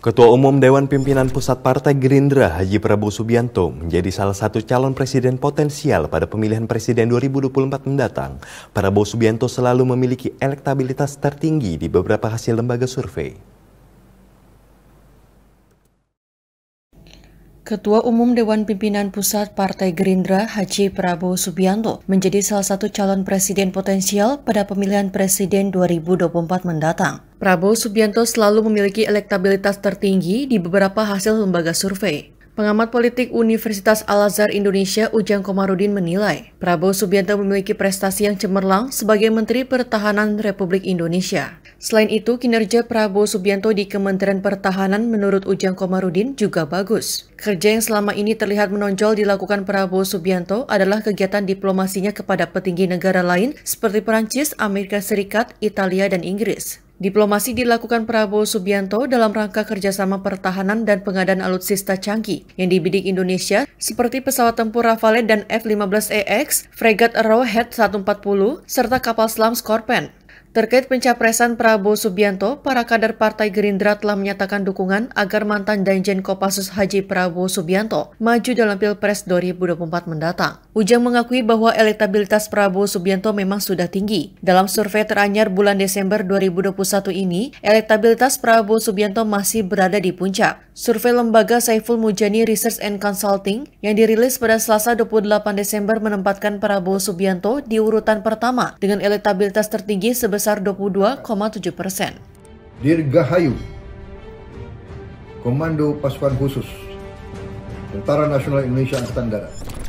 Ketua Umum Dewan Pimpinan Pusat Partai Gerindra Haji Prabowo Subianto menjadi salah satu calon presiden potensial pada pemilihan presiden 2024 mendatang. Prabowo Subianto selalu memiliki elektabilitas tertinggi di beberapa hasil lembaga survei. Ketua Umum Dewan Pimpinan Pusat Partai Gerindra Haji Prabowo Subianto menjadi salah satu calon presiden potensial pada pemilihan presiden 2024 mendatang. Prabowo Subianto selalu memiliki elektabilitas tertinggi di beberapa hasil lembaga survei. Pengamat politik Universitas Al-Azhar Indonesia Ujang Komarudin menilai, Prabowo Subianto memiliki prestasi yang cemerlang sebagai Menteri Pertahanan Republik Indonesia. Selain itu, kinerja Prabowo Subianto di Kementerian Pertahanan menurut Ujang Komarudin juga bagus. Kerja yang selama ini terlihat menonjol dilakukan Prabowo Subianto adalah kegiatan diplomasinya kepada petinggi negara lain seperti Perancis, Amerika Serikat, Italia, dan Inggris. Diplomasi dilakukan Prabowo Subianto dalam rangka kerjasama pertahanan dan pengadaan alutsista canggih yang dibidik Indonesia seperti pesawat tempur Rafale dan F-15EX, e fregat Arrowhead 140, serta kapal selam Scorpion. Terkait pencapresan Prabowo Subianto, para kader Partai Gerindra telah menyatakan dukungan agar mantan Danjen Kopassus Haji Prabowo Subianto maju dalam Pilpres 2024 mendatang. Ujang mengakui bahwa elektabilitas Prabowo Subianto memang sudah tinggi. Dalam survei teranyar bulan Desember 2021 ini, elektabilitas Prabowo Subianto masih berada di puncak. Survei lembaga Saiful Mujani Research and Consulting yang dirilis pada Selasa 28 Desember menempatkan Prabowo Subianto di urutan pertama dengan elektabilitas tertinggi sebesar sebesar 22,7 persen. Dirgahayu, Komando Pasukan Khusus, Tentara Nasional Indonesia Angkatan Darat,